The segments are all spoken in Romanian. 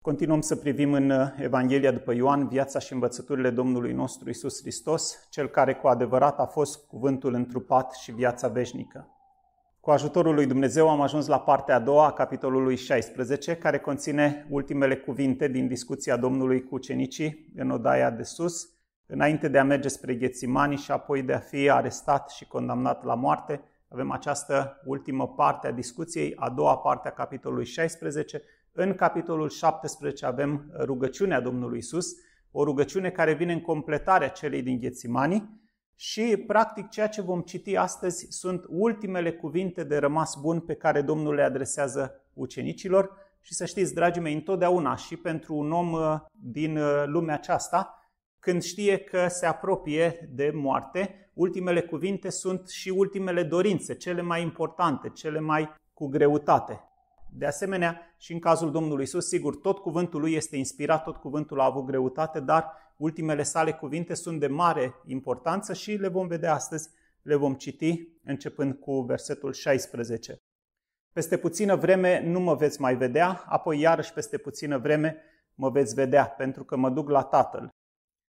Continuăm să privim în uh, Evanghelia după Ioan viața și învățăturile Domnului nostru Isus Hristos, cel care cu adevărat a fost cuvântul întrupat și viața veșnică. Cu ajutorul lui Dumnezeu am ajuns la partea a doua a capitolului 16, care conține ultimele cuvinte din discuția Domnului cu ucenicii în odaia de sus, înainte de a merge spre Ghețimani și apoi de a fi arestat și condamnat la moarte. Avem această ultimă parte a discuției, a doua parte a capitolului 16, în capitolul 17 avem rugăciunea Domnului Isus, o rugăciune care vine în completarea celei din Ghețimani și, practic, ceea ce vom citi astăzi sunt ultimele cuvinte de rămas bun pe care Domnul le adresează ucenicilor. Și să știți, dragii mei, întotdeauna și pentru un om uh, din uh, lumea aceasta, când știe că se apropie de moarte, ultimele cuvinte sunt și ultimele dorințe, cele mai importante, cele mai cu greutate. De asemenea, și în cazul Domnului Isus, sigur, tot cuvântul lui este inspirat, tot cuvântul a avut greutate, dar ultimele sale cuvinte sunt de mare importanță și le vom vedea astăzi, le vom citi începând cu versetul 16. Peste puțină vreme nu mă veți mai vedea, apoi iarăși peste puțină vreme mă veți vedea, pentru că mă duc la Tatăl.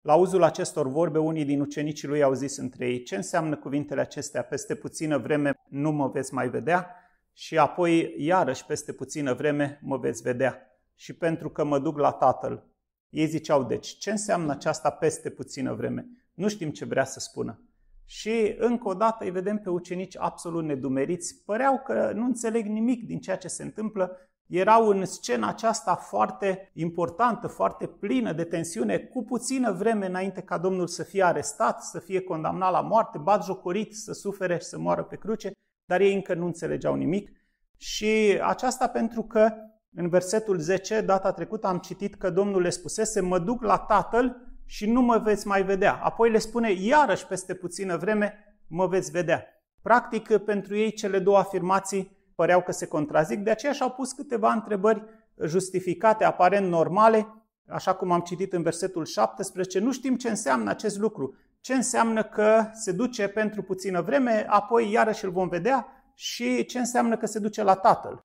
La uzul acestor vorbe, unii din ucenicii lui au zis între ei, ce înseamnă cuvintele acestea, peste puțină vreme nu mă veți mai vedea, și apoi iarăși peste puțină vreme mă veți vedea și pentru că mă duc la tatăl. Ei ziceau, deci, ce înseamnă aceasta peste puțină vreme? Nu știm ce vrea să spună. Și încă o dată îi vedem pe ucenici absolut nedumeriți, păreau că nu înțeleg nimic din ceea ce se întâmplă, erau în scena aceasta foarte importantă, foarte plină de tensiune, cu puțină vreme înainte ca Domnul să fie arestat, să fie condamnat la moarte, bat jocorit, să sufere și să moară pe cruce dar ei încă nu înțelegeau nimic. Și aceasta pentru că în versetul 10, data trecută, am citit că Domnul le spusese, mă duc la Tatăl și nu mă veți mai vedea. Apoi le spune, iarăși peste puțină vreme mă veți vedea. Practic, pentru ei cele două afirmații păreau că se contrazic, de aceea și-au pus câteva întrebări justificate, aparent normale, așa cum am citit în versetul 17, nu știm ce înseamnă acest lucru ce înseamnă că se duce pentru puțină vreme, apoi iarăși îl vom vedea și ce înseamnă că se duce la Tatăl.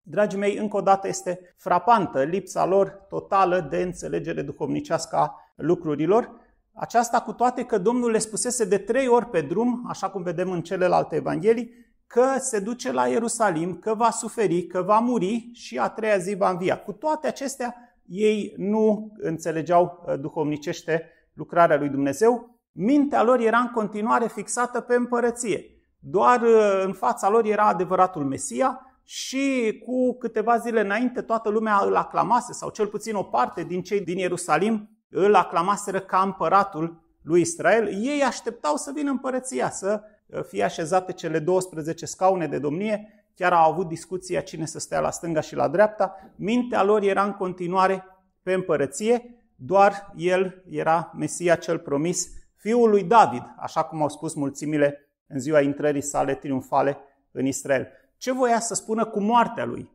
Dragii mei, încă o dată este frapantă lipsa lor totală de înțelegere duhovnicească a lucrurilor. Aceasta cu toate că Domnul le spusese de trei ori pe drum, așa cum vedem în celelalte evanghelii, că se duce la Ierusalim, că va suferi, că va muri și a treia zi va învia. Cu toate acestea, ei nu înțelegeau uh, duhovnicește lucrarea lui Dumnezeu Mintea lor era în continuare fixată pe împărăție. Doar uh, în fața lor era adevăratul Mesia și cu câteva zile înainte toată lumea îl aclamase, sau cel puțin o parte din cei din Ierusalim îl aclamaseră ca împăratul lui Israel. Ei așteptau să vină împărăția, să uh, fie așezate cele 12 scaune de domnie, chiar au avut discuția cine să stea la stânga și la dreapta. Mintea lor era în continuare pe împărăție, doar el era Mesia cel promis fiul lui David, așa cum au spus mulțimile în ziua intrării sale triumfale în Israel. Ce voia să spună cu moartea lui?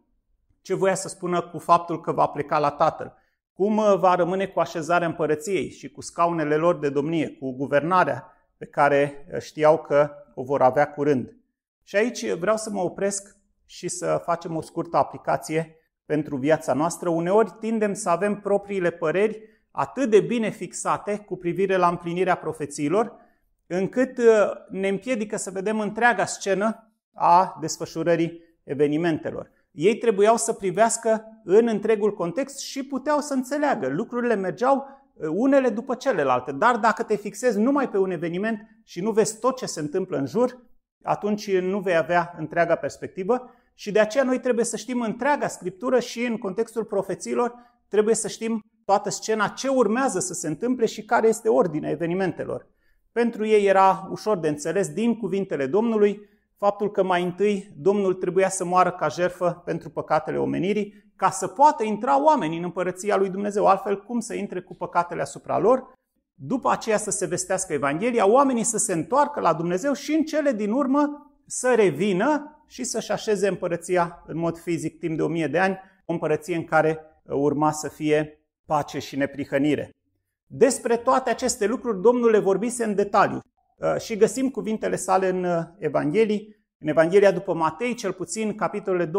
Ce voia să spună cu faptul că va pleca la tatăl? Cum uh, va rămâne cu așezarea împărăției și cu scaunele lor de domnie, cu guvernarea pe care uh, știau că o vor avea curând? Și aici uh, vreau să mă opresc și să facem o scurtă aplicație pentru viața noastră. Uneori tindem să avem propriile păreri atât de bine fixate cu privire la împlinirea profețiilor, încât uh, ne împiedică să vedem întreaga scenă a desfășurării evenimentelor. Ei trebuiau să privească în întregul context și puteau să înțeleagă. Lucrurile mergeau uh, unele după celelalte, dar dacă te fixezi numai pe un eveniment și nu vezi tot ce se întâmplă în jur, atunci nu vei avea întreaga perspectivă și de aceea noi trebuie să știm întreaga scriptură și în contextul profețiilor trebuie să știm toată scena, ce urmează să se întâmple și care este ordinea evenimentelor. Pentru ei era ușor de înțeles din cuvintele Domnului faptul că mai întâi Domnul trebuia să moară ca jerfă pentru păcatele omenirii, ca să poată intra oamenii în împărăția lui Dumnezeu, altfel cum să intre cu păcatele asupra lor, după aceea să se vestească Evanghelia, oamenii să se întoarcă la Dumnezeu și în cele din urmă să revină și să-și așeze împărăția în mod fizic timp de o mie de ani, o împărăție în care urma să fie pace și neprihănire. Despre toate aceste lucruri Domnul le vorbise în detaliu uh, și găsim cuvintele sale în uh, Evanghelii. În Evanghelia după Matei, cel puțin, capitolele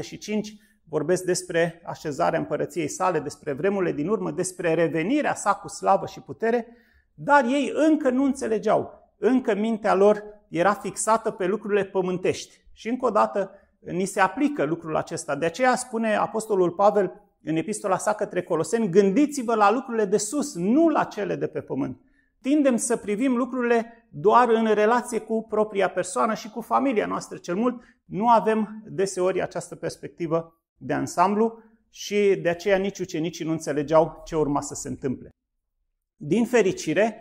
24-25 vorbesc despre așezarea împărăției sale, despre vremurile din urmă, despre revenirea sa cu slavă și putere, dar ei încă nu înțelegeau. Încă mintea lor era fixată pe lucrurile pământești. Și încă o dată ni se aplică lucrul acesta. De aceea spune Apostolul Pavel în epistola sa către Coloseni, gândiți-vă la lucrurile de sus, nu la cele de pe pământ. Tindem să privim lucrurile doar în relație cu propria persoană și cu familia noastră cel mult. Nu avem deseori această perspectivă de ansamblu și de aceea nici ucenicii nu înțelegeau ce urma să se întâmple. Din fericire,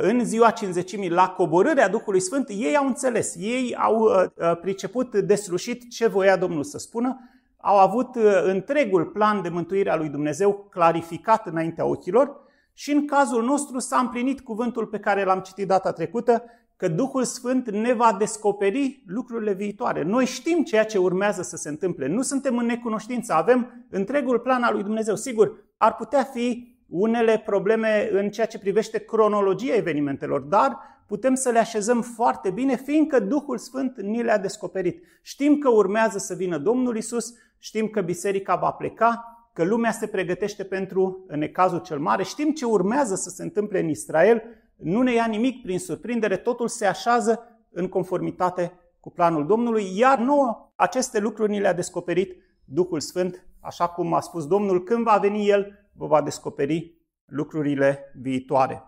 în ziua cinzecimii, la coborârea Duhului Sfânt, ei au înțeles, ei au uh, priceput deslușit ce voia Domnul să spună au avut uh, întregul plan de mântuire a lui Dumnezeu clarificat înaintea ochilor și în cazul nostru s-a împlinit cuvântul pe care l-am citit data trecută, că Duhul Sfânt ne va descoperi lucrurile viitoare. Noi știm ceea ce urmează să se întâmple, nu suntem în necunoștință, avem întregul plan al lui Dumnezeu. Sigur, ar putea fi unele probleme în ceea ce privește cronologia evenimentelor, dar putem să le așezăm foarte bine, fiindcă Duhul Sfânt ni le-a descoperit. Știm că urmează să vină Domnul Isus, știm că biserica va pleca, că lumea se pregătește pentru necazul cel mare, știm ce urmează să se întâmple în Israel, nu ne ia nimic prin surprindere, totul se așează în conformitate cu planul Domnului, iar nouă aceste lucruri ni le-a descoperit Duhul Sfânt, așa cum a spus Domnul, când va veni El, vă va descoperi lucrurile viitoare.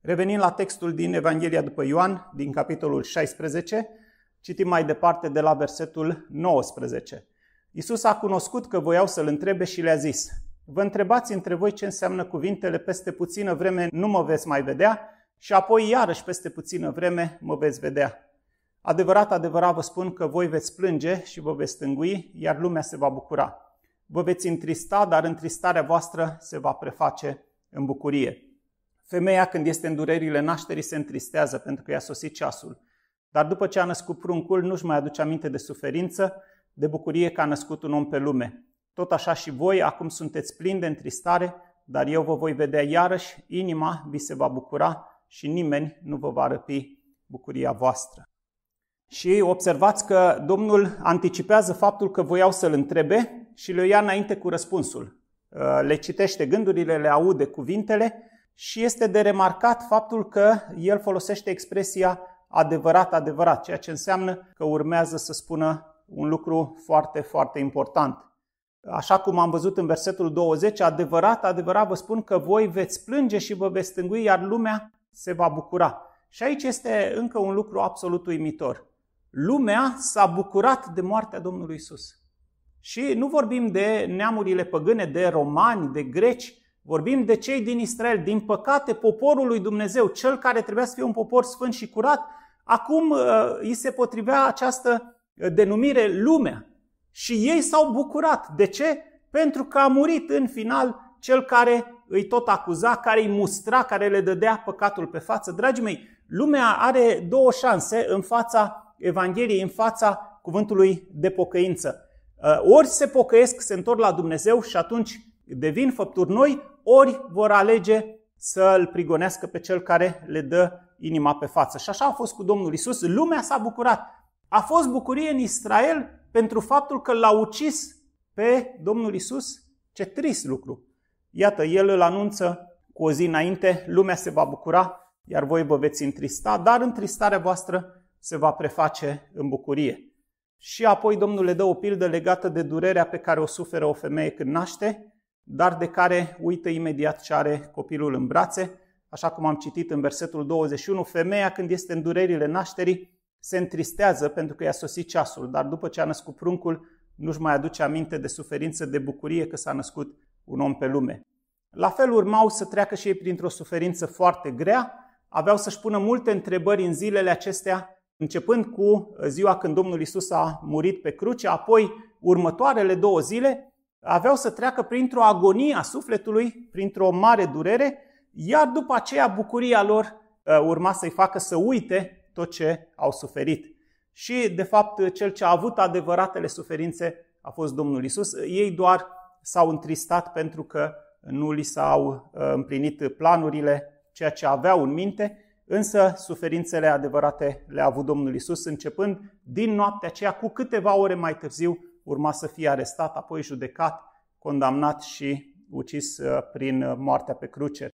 Revenind la textul din Evanghelia după Ioan, din capitolul 16, citim mai departe de la versetul 19. Isus a cunoscut că voiau să-l întrebe și le-a zis, Vă întrebați între voi ce înseamnă cuvintele peste puțină vreme nu mă veți mai vedea și apoi iarăși peste puțină vreme mă veți vedea. Adevărat, adevărat vă spun că voi veți plânge și vă veți stângui, iar lumea se va bucura vă veți întrista, dar întristarea voastră se va preface în bucurie. Femeia, când este în durerile nașterii, se întristează pentru că i-a sosit ceasul. Dar după ce a născut pruncul, nu-și mai aduce aminte de suferință, de bucurie că a născut un om pe lume. Tot așa și voi, acum sunteți plini de întristare, dar eu vă voi vedea iarăși, inima vi se va bucura și nimeni nu vă va răpi bucuria voastră. Și observați că Domnul anticipează faptul că voiau să-l întrebe și le ia înainte cu răspunsul. Uh, le citește gândurile, le aude cuvintele și este de remarcat faptul că el folosește expresia adevărat, adevărat, ceea ce înseamnă că urmează să spună un lucru foarte, foarte important. Așa cum am văzut în versetul 20, adevărat, adevărat vă spun că voi veți plânge și vă veți stângui, iar lumea se va bucura. Și aici este încă un lucru absolut uimitor. Lumea s-a bucurat de moartea Domnului Isus. Și nu vorbim de neamurile păgâne, de romani, de greci, vorbim de cei din Israel. Din păcate, poporul lui Dumnezeu, cel care trebuia să fie un popor sfânt și curat, acum uh, îi se potrivea această uh, denumire lumea. Și ei s-au bucurat. De ce? Pentru că a murit în final cel care îi tot acuza, care îi mustra, care le dădea păcatul pe față. Dragii mei, lumea are două șanse în fața Evangheliei, în fața cuvântului de pocăință. Uh, ori se pocăiesc, se întorc la Dumnezeu și atunci devin făpturi noi, ori vor alege să îl prigonească pe cel care le dă inima pe față. Și așa a fost cu Domnul Isus. Lumea s-a bucurat. A fost bucurie în Israel pentru faptul că l-a ucis pe Domnul Isus. Ce trist lucru! Iată, el îl anunță cu o zi înainte, lumea se va bucura, iar voi vă veți întrista, dar întristarea voastră se va preface în bucurie. Și apoi Domnul le dă o pildă legată de durerea pe care o suferă o femeie când naște, dar de care uită imediat ce are copilul în brațe. Așa cum am citit în versetul 21, femeia când este în durerile nașterii se întristează pentru că i-a sosit ceasul, dar după ce a născut pruncul nu-și mai aduce aminte de suferință, de bucurie că s-a născut un om pe lume. La fel urmau să treacă și ei printr-o suferință foarte grea, aveau să-și pună multe întrebări în zilele acestea începând cu uh, ziua când Domnul Isus a murit pe cruce, apoi următoarele două zile aveau să treacă printr-o agonie a sufletului, printr-o mare durere, iar după aceea bucuria lor uh, urma să-i facă să uite tot ce au suferit. Și, de fapt, cel ce a avut adevăratele suferințe a fost Domnul Isus. Ei doar s-au întristat pentru că nu li s-au uh, împlinit planurile, ceea ce aveau în minte, Însă suferințele adevărate le-a avut Domnul Isus, începând din noaptea aceea, cu câteva ore mai târziu, urma să fie arestat, apoi judecat, condamnat și ucis uh, prin uh, moartea pe cruce.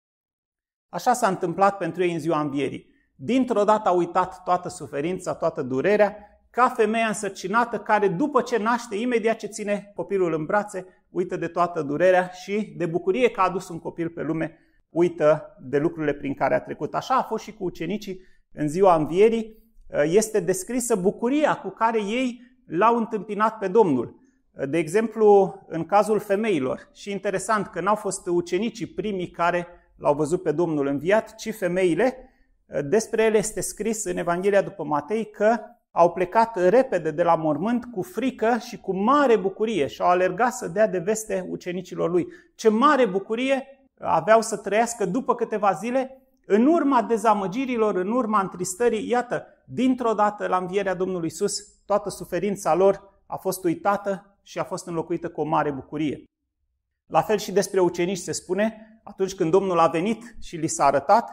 Așa s-a întâmplat pentru ei în ziua învierii. Dintr-o dată a uitat toată suferința, toată durerea, ca femeia însărcinată care după ce naște, imediat ce ține copilul în brațe, uită de toată durerea și de bucurie că a adus un copil pe lume, uită de lucrurile prin care a trecut. Așa a fost și cu ucenicii în ziua învierii. Uh, este descrisă bucuria cu care ei l-au întâmpinat pe Domnul. Uh, de exemplu, în cazul femeilor. Și interesant că n-au fost ucenicii primii care l-au văzut pe Domnul înviat, ci femeile. Uh, despre ele este scris în Evanghelia după Matei că au plecat repede de la mormânt cu frică și cu mare bucurie și au alergat să dea de veste ucenicilor lui. Ce mare bucurie aveau să trăiască după câteva zile, în urma dezamăgirilor, în urma întristării, iată, dintr-o dată la învierea Domnului Isus, toată suferința lor a fost uitată și a fost înlocuită cu o mare bucurie. La fel și despre ucenici se spune, atunci când Domnul a venit și li s-a arătat,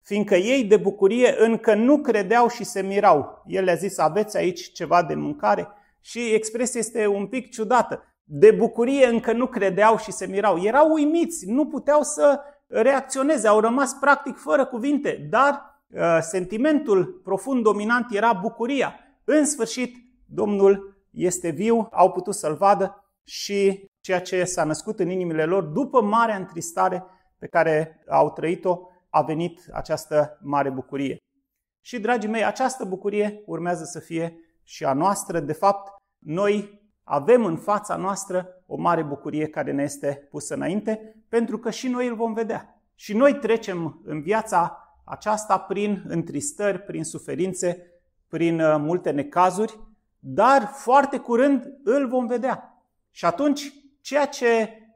fiindcă ei de bucurie încă nu credeau și se mirau. El le-a zis, aveți aici ceva de mâncare? Și expresia este un pic ciudată. De bucurie încă nu credeau și se mirau. Erau uimiți, nu puteau să reacționeze, au rămas practic fără cuvinte, dar uh, sentimentul profund dominant era bucuria. În sfârșit, Domnul este viu, au putut să-l vadă și ceea ce s-a născut în inimile lor după marea întristare pe care au trăit-o, a venit această mare bucurie. Și, dragii mei, această bucurie urmează să fie și a noastră. De fapt, noi avem în fața noastră o mare bucurie care ne este pusă înainte, pentru că și noi îl vom vedea. Și noi trecem în viața aceasta prin întristări, prin suferințe, prin uh, multe necazuri, dar foarte curând îl vom vedea. Și atunci, ceea ce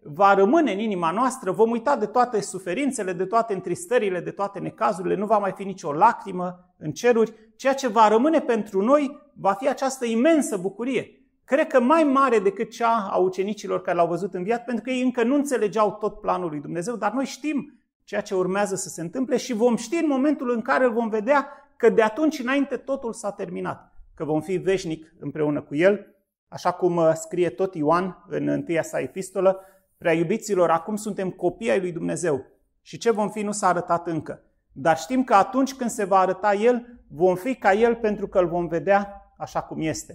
va rămâne în inima noastră, vom uita de toate suferințele, de toate întristările, de toate necazurile, nu va mai fi nicio lacrimă în ceruri. Ceea ce va rămâne pentru noi va fi această imensă bucurie cred că mai mare decât cea a ucenicilor care l-au văzut înviat, pentru că ei încă nu înțelegeau tot planul lui Dumnezeu, dar noi știm ceea ce urmează să se întâmple și vom ști în momentul în care îl vom vedea că de atunci înainte totul s-a terminat, că vom fi veșnic împreună cu el, așa cum uh, scrie tot Ioan în întâia sa epistolă, prea iubiților, acum suntem copii ai lui Dumnezeu și ce vom fi nu s-a arătat încă. Dar știm că atunci când se va arăta El, vom fi ca El pentru că îl vom vedea așa cum este.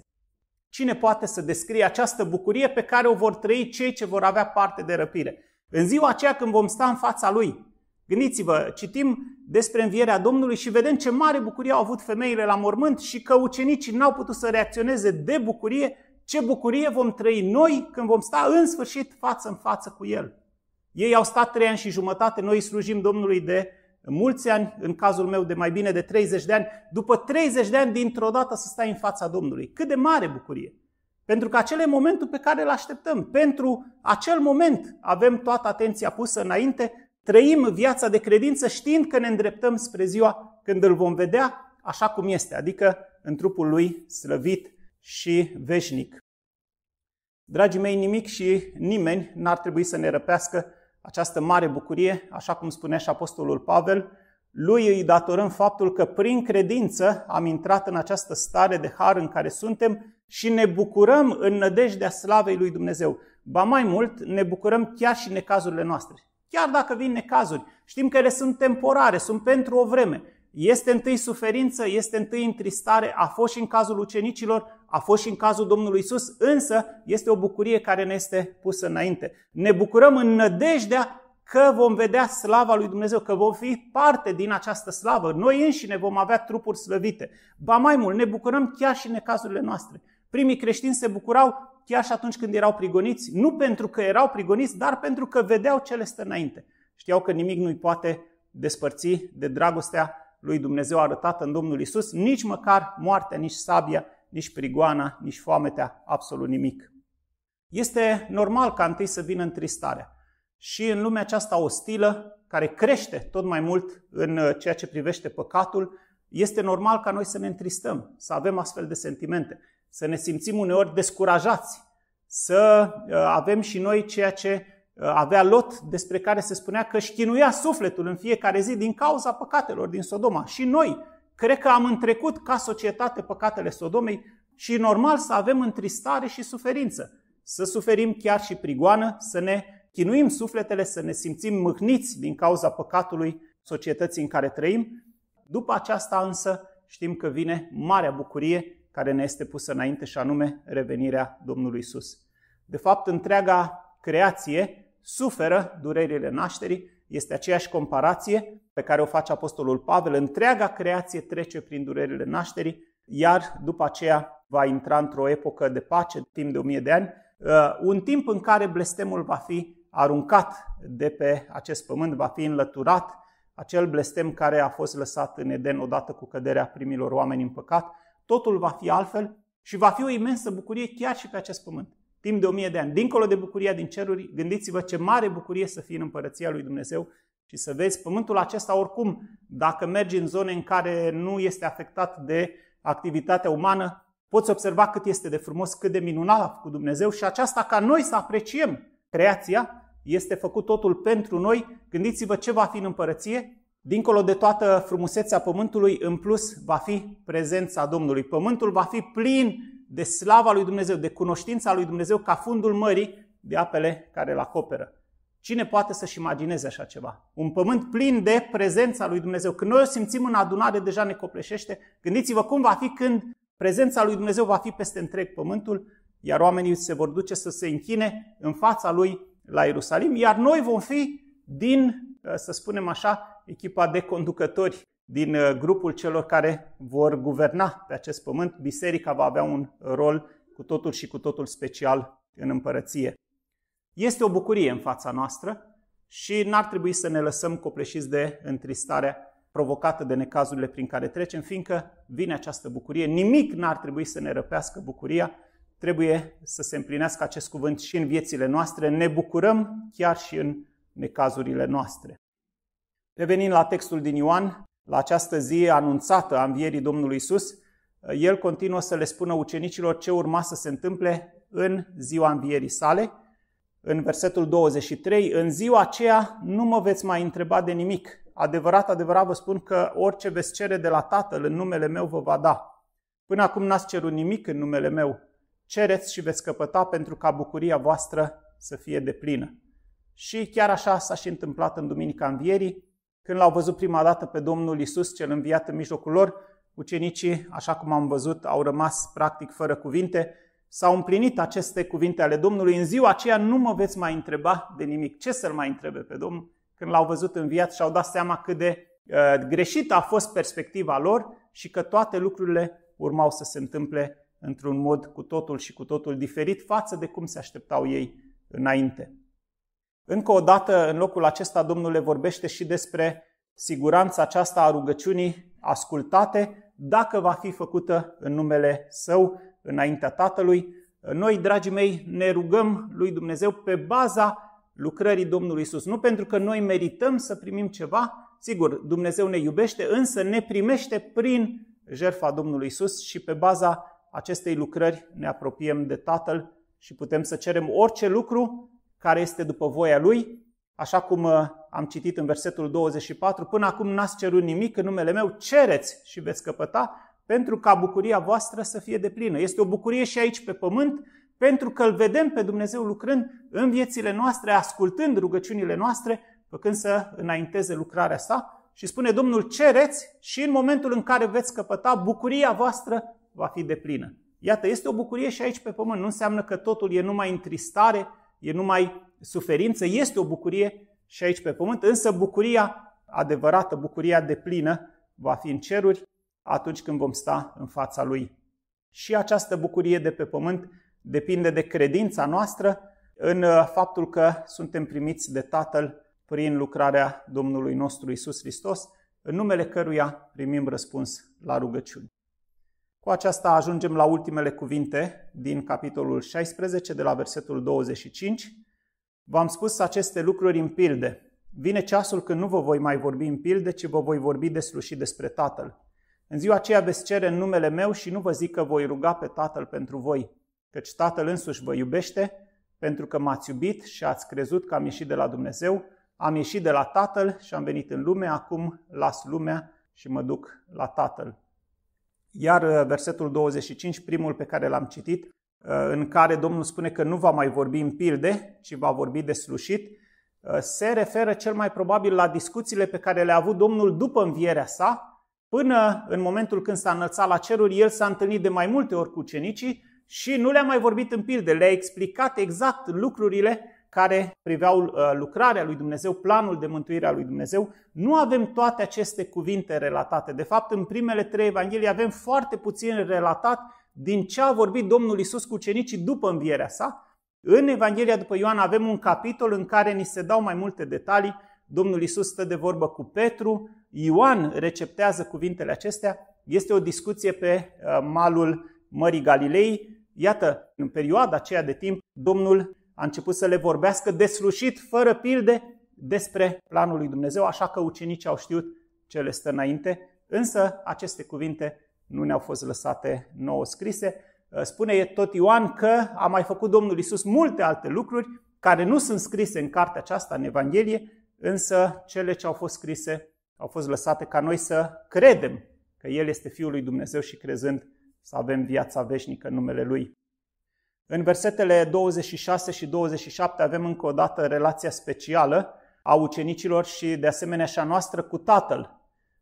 Cine poate să descrie această bucurie pe care o vor trăi cei ce vor avea parte de răpire? În ziua aceea când vom sta în fața lui, Gândiți-vă, citim despre învierea Domnului și vedem ce mare bucurie au avut femeile la mormânt și că ucenicii n-au putut să reacționeze de bucurie, ce bucurie vom trăi noi când vom sta în sfârșit față în față cu El. Ei au stat trei ani și jumătate, noi slujim Domnului de mulți ani, în cazul meu de mai bine de 30 de ani, după 30 de ani dintr-o dată să stai în fața Domnului. Cât de mare bucurie! Pentru că acel e momentul pe care îl așteptăm. Pentru acel moment avem toată atenția pusă înainte, trăim viața de credință știind că ne îndreptăm spre ziua când îl vom vedea așa cum este, adică în trupul lui slăvit și veșnic. Dragii mei, nimic și nimeni n-ar trebui să ne răpească această mare bucurie, așa cum spunea și Apostolul Pavel, lui îi datorăm faptul că prin credință am intrat în această stare de har în care suntem și ne bucurăm în nădejdea slavei lui Dumnezeu. Ba mai mult, ne bucurăm chiar și necazurile noastre. Chiar dacă vin necazuri, știm că ele sunt temporare, sunt pentru o vreme. Este întâi suferință, este întâi întristare, a fost și în cazul ucenicilor, a fost și în cazul Domnului Isus, însă este o bucurie care ne este pusă înainte. Ne bucurăm în nădejdea că vom vedea slava lui Dumnezeu, că vom fi parte din această slavă. Noi înșine vom avea trupuri slăvite. Ba mai mult, ne bucurăm chiar și în cazurile noastre. Primii creștini se bucurau chiar și atunci când erau prigoniți, nu pentru că erau prigoniți, dar pentru că vedeau ce le stă înainte. Știau că nimic nu-i poate despărți de dragostea lui Dumnezeu arătată în Domnul Isus, nici măcar moartea, nici sabia, nici prigoana, nici foametea, absolut nimic. Este normal ca întâi să vină întristarea. Și în lumea aceasta ostilă, care crește tot mai mult în uh, ceea ce privește păcatul, este normal ca noi să ne întristăm, să avem astfel de sentimente, să ne simțim uneori descurajați, să uh, avem și noi ceea ce avea Lot, despre care se spunea că știnuia sufletul în fiecare zi din cauza păcatelor din Sodoma. Și noi, cred că am întrecut ca societate păcatele Sodomei și normal să avem întristare și suferință. Să suferim chiar și prigoană, să ne chinuim sufletele, să ne simțim mâhniți din cauza păcatului societății în care trăim. După aceasta însă știm că vine marea bucurie care ne este pusă înainte și anume revenirea Domnului Isus. De fapt, întreaga creație suferă durerile nașterii, este aceeași comparație pe care o face Apostolul Pavel. Întreaga creație trece prin durerile nașterii, iar după aceea va intra într-o epocă de pace, timp de o mie de ani, uh, un timp în care blestemul va fi aruncat de pe acest pământ, va fi înlăturat, acel blestem care a fost lăsat în Eden odată cu căderea primilor oameni în păcat, totul va fi altfel și va fi o imensă bucurie chiar și pe acest pământ timp de o mie de ani, dincolo de bucuria din ceruri, gândiți-vă ce mare bucurie să fii în împărăția lui Dumnezeu și să vezi pământul acesta oricum, dacă mergi în zone în care nu este afectat de activitatea umană, poți observa cât este de frumos, cât de minunat a făcut Dumnezeu și aceasta ca noi să apreciem creația, este făcut totul pentru noi. Gândiți-vă ce va fi în împărăție, dincolo de toată frumusețea pământului, în plus va fi prezența Domnului. Pământul va fi plin de slava lui Dumnezeu, de cunoștința lui Dumnezeu ca fundul mării de apele care îl acoperă. Cine poate să-și imagineze așa ceva? Un pământ plin de prezența lui Dumnezeu. Când noi o simțim în adunare, deja ne copleșește. Gândiți-vă cum va fi când prezența lui Dumnezeu va fi peste întreg pământul, iar oamenii se vor duce să se închine în fața lui la Ierusalim, iar noi vom fi din, să spunem așa, echipa de conducători din uh, grupul celor care vor guverna pe acest pământ, biserica va avea un rol cu totul și cu totul special în împărăție. Este o bucurie în fața noastră și n-ar trebui să ne lăsăm copleșiți de întristarea provocată de necazurile prin care trecem, fiindcă vine această bucurie. Nimic n-ar trebui să ne răpească bucuria, trebuie să se împlinească acest cuvânt și în viețile noastre. Ne bucurăm chiar și în necazurile noastre. Revenind la textul din Ioan, la această zi anunțată a învierii Domnului Isus, el continuă să le spună ucenicilor ce urma să se întâmple în ziua învierii sale. În versetul 23, în ziua aceea nu mă veți mai întreba de nimic. Adevărat, adevărat vă spun că orice veți cere de la Tatăl în numele meu vă va da. Până acum n-ați cerut nimic în numele meu. Cereți și veți căpăta pentru ca bucuria voastră să fie deplină. Și chiar așa s-a și întâmplat în Duminica Învierii, când l-au văzut prima dată pe Domnul Isus cel înviat în mijlocul lor, ucenicii, așa cum am văzut, au rămas practic fără cuvinte. S-au împlinit aceste cuvinte ale Domnului. În ziua aceea nu mă veți mai întreba de nimic. Ce să-l mai întrebe pe Domnul? Când l-au văzut înviat și-au dat seama cât de uh, greșită a fost perspectiva lor și că toate lucrurile urmau să se întâmple într-un mod cu totul și cu totul diferit față de cum se așteptau ei înainte. Încă o dată, în locul acesta, Domnul le vorbește și despre siguranța aceasta a rugăciunii ascultate, dacă va fi făcută în numele Său, înaintea Tatălui. Noi, dragii mei, ne rugăm lui Dumnezeu pe baza lucrării Domnului Isus. Nu pentru că noi merităm să primim ceva, sigur, Dumnezeu ne iubește, însă ne primește prin jertfa Domnului Isus și pe baza acestei lucrări ne apropiem de Tatăl și putem să cerem orice lucru care este după voia Lui, așa cum uh, am citit în versetul 24, până acum n-ați cerut nimic în numele meu, cereți și veți căpăta, pentru ca bucuria voastră să fie deplină. Este o bucurie și aici pe pământ, pentru că îl vedem pe Dumnezeu lucrând în viețile noastre, ascultând rugăciunile noastre, făcând să înainteze lucrarea sa. Și spune Domnul, cereți și în momentul în care veți căpăta, bucuria voastră va fi deplină. Iată, este o bucurie și aici pe pământ. Nu înseamnă că totul e numai întristare, e numai suferință, este o bucurie și aici pe pământ, însă bucuria adevărată, bucuria de plină, va fi în ceruri atunci când vom sta în fața Lui. Și această bucurie de pe pământ depinde de credința noastră în uh, faptul că suntem primiți de Tatăl prin lucrarea Domnului nostru Isus Hristos, în numele căruia primim răspuns la rugăciuni. Cu aceasta ajungem la ultimele cuvinte din capitolul 16, de la versetul 25. V-am spus aceste lucruri în pilde. Vine ceasul când nu vă voi mai vorbi în pilde, ci vă voi vorbi deslușit despre Tatăl. În ziua aceea veți cere în numele meu și nu vă zic că voi ruga pe Tatăl pentru voi, căci Tatăl însuși vă iubește, pentru că m-ați iubit și ați crezut că am ieșit de la Dumnezeu, am ieșit de la Tatăl și am venit în lume, acum las lumea și mă duc la Tatăl. Iar uh, versetul 25, primul pe care l-am citit, uh, în care Domnul spune că nu va mai vorbi în pilde, ci va vorbi de slușit, uh, se referă cel mai probabil la discuțiile pe care le-a avut Domnul după învierea sa, până în momentul când s-a înălțat la ceruri, el s-a întâlnit de mai multe ori cu ucenicii și nu le-a mai vorbit în pilde, le-a explicat exact lucrurile care priveau uh, lucrarea lui Dumnezeu, planul de mântuire a lui Dumnezeu, nu avem toate aceste cuvinte relatate. De fapt, în primele trei evanghelii avem foarte puțin relatat din ce a vorbit Domnul Isus cu ucenicii după învierea sa. În Evanghelia după Ioan avem un capitol în care ni se dau mai multe detalii. Domnul Isus stă de vorbă cu Petru, Ioan receptează cuvintele acestea. Este o discuție pe uh, malul Mării Galilei. Iată, în perioada aceea de timp, Domnul a început să le vorbească deslușit, fără pilde, despre planul lui Dumnezeu, așa că ucenicii au știut ce le stă înainte, însă aceste cuvinte nu ne-au fost lăsate nouă scrise. Uh, spune tot Ioan că a mai făcut Domnul Isus multe alte lucruri care nu sunt scrise în cartea aceasta, în Evanghelie, însă cele ce au fost scrise au fost lăsate ca noi să credem că El este Fiul lui Dumnezeu și crezând să avem viața veșnică în numele Lui. În versetele 26 și 27 avem încă o dată relația specială a ucenicilor și de asemenea și a noastră cu Tatăl.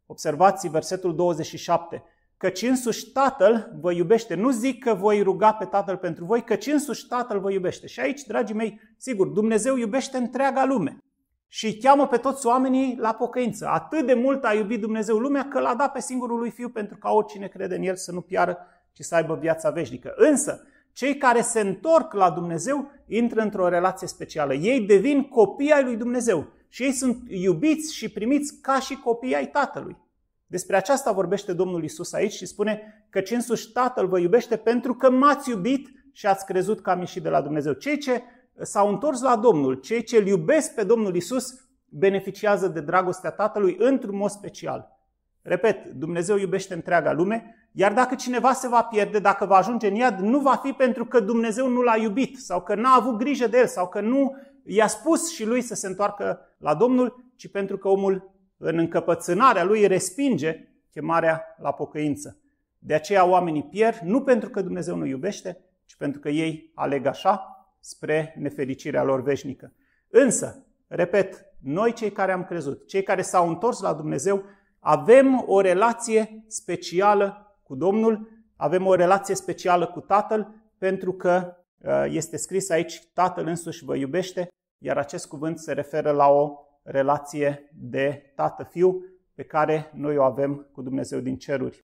Observați versetul 27. Căci însuși Tatăl vă iubește. Nu zic că voi ruga pe Tatăl pentru voi, căci însuși Tatăl vă iubește. Și aici, dragii mei, sigur, Dumnezeu iubește întreaga lume. Și îi cheamă pe toți oamenii la pocăință. Atât de mult a iubit Dumnezeu lumea că l-a dat pe singurul lui Fiu pentru ca oricine crede în El să nu piară, ci să aibă viața veșnică. Însă, cei care se întorc la Dumnezeu intră într-o relație specială. Ei devin copii ai lui Dumnezeu și ei sunt iubiți și primiți ca și copii ai Tatălui. Despre aceasta vorbește Domnul Isus aici și spune că însuși Tatăl vă iubește pentru că m-ați iubit și ați crezut că am ieșit de la Dumnezeu. Cei ce s-au întors la Domnul, cei ce îl iubesc pe Domnul Isus, beneficiază de dragostea Tatălui într-un mod special. Repet, Dumnezeu iubește întreaga lume, iar dacă cineva se va pierde, dacă va ajunge în iad, nu va fi pentru că Dumnezeu nu l-a iubit sau că n-a avut grijă de el sau că nu i-a spus și lui să se întoarcă la Domnul, ci pentru că omul în încăpățânarea lui respinge chemarea la pocăință. De aceea oamenii pierd, nu pentru că Dumnezeu nu iubește, ci pentru că ei aleg așa spre nefericirea lor veșnică. Însă, repet, noi cei care am crezut, cei care s-au întors la Dumnezeu, avem o relație specială cu Domnul, avem o relație specială cu Tatăl, pentru că ă, este scris aici, Tatăl însuși vă iubește, iar acest cuvânt se referă la o relație de Tată-Fiu pe care noi o avem cu Dumnezeu din ceruri.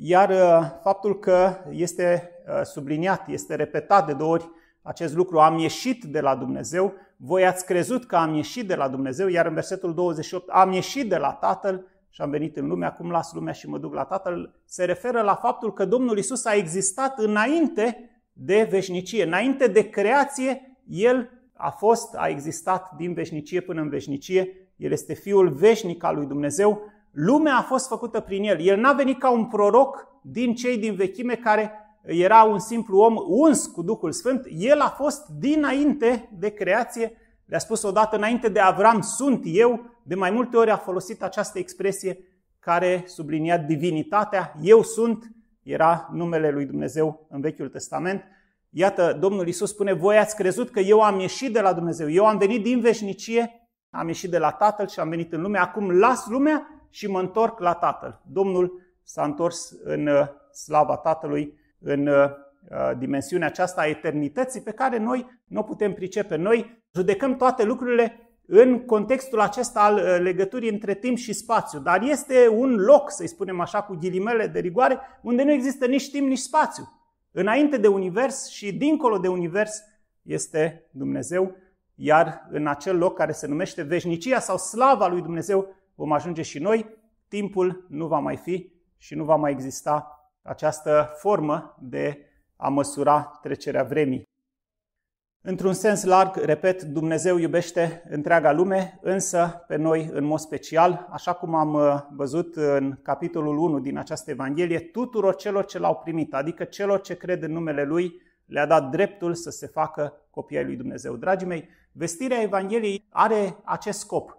Iar ă, faptul că este ă, subliniat, este repetat de două ori acest lucru, am ieșit de la Dumnezeu, voi ați crezut că am ieșit de la Dumnezeu, iar în versetul 28, am ieșit de la Tatăl, și am venit în lume, acum las lumea și mă duc la Tatăl, se referă la faptul că Domnul Isus a existat înainte de veșnicie. Înainte de creație, El a fost, a existat din veșnicie până în veșnicie. El este Fiul veșnic al lui Dumnezeu. Lumea a fost făcută prin El. El n-a venit ca un proroc din cei din vechime care era un simplu om uns cu Duhul Sfânt. El a fost dinainte de creație. Le-a spus odată, înainte de Avram sunt eu, de mai multe ori a folosit această expresie care sublinia divinitatea. Eu sunt, era numele lui Dumnezeu în Vechiul Testament. Iată, Domnul Isus spune, voi ați crezut că eu am ieșit de la Dumnezeu, eu am venit din veșnicie, am ieșit de la Tatăl și am venit în lume, acum las lumea și mă întorc la Tatăl. Domnul s-a întors în uh, slava Tatălui, în uh, uh, dimensiunea aceasta a eternității pe care noi nu o putem pricepe. Noi judecăm toate lucrurile în contextul acesta al uh, legăturii între timp și spațiu, dar este un loc, să-i spunem așa, cu ghilimele de rigoare, unde nu există nici timp, nici spațiu. Înainte de univers și dincolo de univers este Dumnezeu, iar în acel loc care se numește veșnicia sau slava lui Dumnezeu vom ajunge și noi, timpul nu va mai fi și nu va mai exista această formă de a măsura trecerea vremii. Într-un sens larg, repet, Dumnezeu iubește întreaga lume, însă pe noi în mod special, așa cum am uh, văzut în capitolul 1 din această Evanghelie, tuturor celor ce l-au primit, adică celor ce cred în numele Lui, le-a dat dreptul să se facă copii ai Lui Dumnezeu. Dragii mei, vestirea Evangheliei are acest scop,